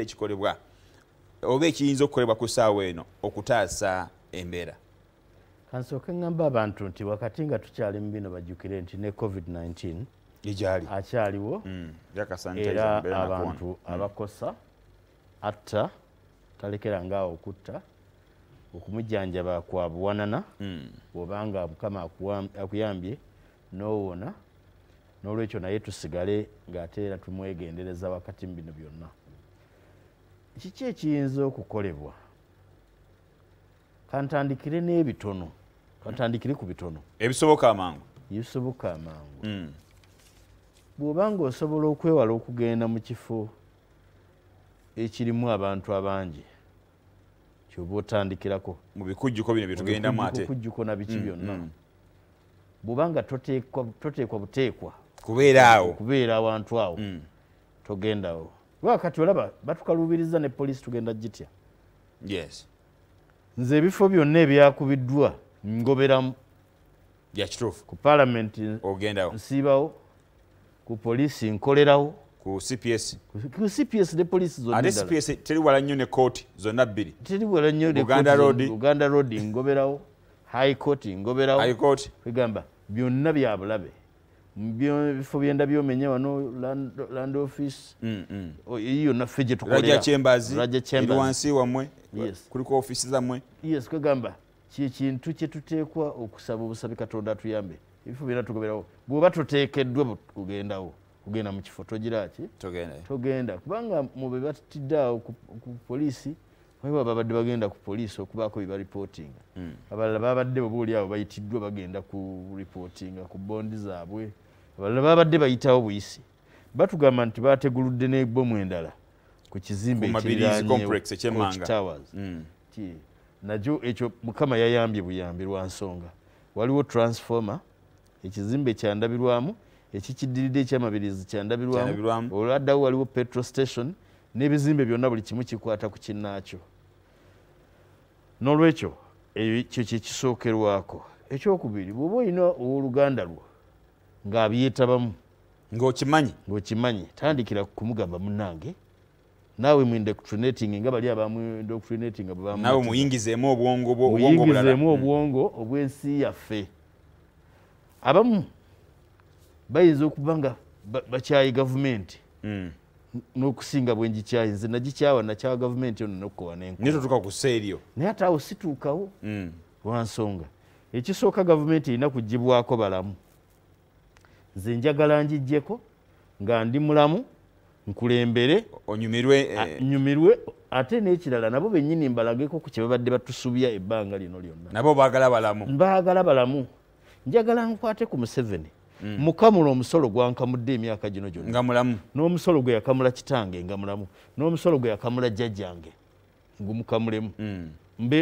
ekikolebwa oba ekiyinza okukolebwa ku saawa eno okutaasa embeera kansooke ngamba abantu nti wakati nga tukyali mu bino bajjukire nti ne covid-19 ejali akyaliwo mm, era abantu mm. abakosa atta talekerangaawo okutta okumujjanjaba kwabuwanana mm. bwobanga mukama akuyambye n'owona n'olwekyo naye tusigale ng'ate era tumwegendereza wakati mu bino byonna kiki ekiyinza okukolebwa kantandikire n'ebitono kantandikire ku bitono ebisoboka amangu ebisoboka amangu hmm. bw'oba nga osobola okwewala okugenda mu kifo ekirimu abantu abangi kyoba otandikirako mubikujjuko bino byetugendamu ate kujjuko na biki hmm, byonna hmm. bw'oba nga toteekwa buteekwa kubeeraawo okubeera awantu awo togendawo wakati olaba batukalubiriza ne poliisi tugenda gitya yes nze ebifo byonna ebyakubiddwa ngoberamu yakituufu ku paalamenti ogendawo nsiibawo ku poliisi nkolerawo ku cps ku cps ne poliisi zoncps teriwala nnyo ne kooti zonna bbiri teriwala nnyo uganda roadi ngoberawo high court ngoberawo gamba byonna byabulabe bifo byendabyo omenye wano land, land office mm, mm. yonaffe gyetukolaaansi wamwe kuliko ofisi zammwe yes kwegamba kyekintu kyetuteekwa okusaba obusabi katonda atuyambe ebifo byona tugoberawo bwoba toteekeddwa kugendawo kugenda mukifo togiraki togenda kubanga mube batidde awo ku poliisi waliwo babadde bagenda ku poliisi okubaako bye baripooting hmm. abalala babadde babaoli awo bayitiddwa bagenda ku ripootinga ku bondi zaabwe abalala babadde bayitawo buyisi batugamba nti bateguludde nebomu endala ku kizimbe hmm. nakyo ekyo mukama yayambye buyambi lwa nsonga waliwo transforma ekizimbe kyandabirwamu ekikiddiridde ekyamabirizi kyandabirwamu olwaddawo waliwo petro station n'ebizimbe byonna buli kimu kikwata ku kinnaakyo nolwekyo ekyo kyekisookerwako ekyokubiri bwoba olina owoluganda lwo ngaabyetabamu ngaokimanyi ngaokimanyi tandikira kumugamba munange naawe mwende kutrinating nga bali abamwenda okutrinatinga bwebanawe muyingizeemu obwongo muyingizeemu hmm. obwongo obwensi yaffe abamu bayinza okuba nga bakyayi gavumenti hmm. n'okusinga bwe ngikyayinze nagikyawa nakya gavumenti yono nokukoba nenkoanetutukakuseeryo naye ate awo situukawo hmm. lwansonga ekisooka gavumenti erina kugibwako balamu nze njagala njijjeko nga ndi mulamu nkulembere eh, nyumirwe ate n'ekirala nabo bennyini mbalageko ku kyebabadde batusubya ebbanga lino lyonna nabo baagala balamu mbaagala balamu njagala nkwate ku museveni Mm. mukamula omusolo gwankamudde emyaka gino gyonna n'omusolo gwe yakamula kitange nga mulamu n'omusolo gwe yakamula jjajjange ngumukamulemu mm.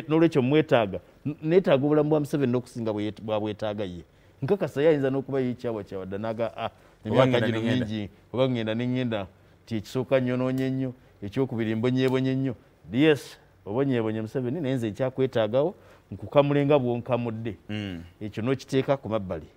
nolwekyo mwetaaga netaaga obulamu bwa museveni n'okusinga bwabwetaaga ye nkakasa yayinza n'okuba yekyawa kyawadda naga ah, emyaka gino mingi oba ŋŋenda neŋŋenda ti ekisooka nyonoonye nnyo ekyokubiri mbonyeebonye nnyo yes obonyeebonye museveni naye nze nkyakwetaagawo nkukamulenga bwonkamudde mm. ekyo n'okiteeka ku mabbali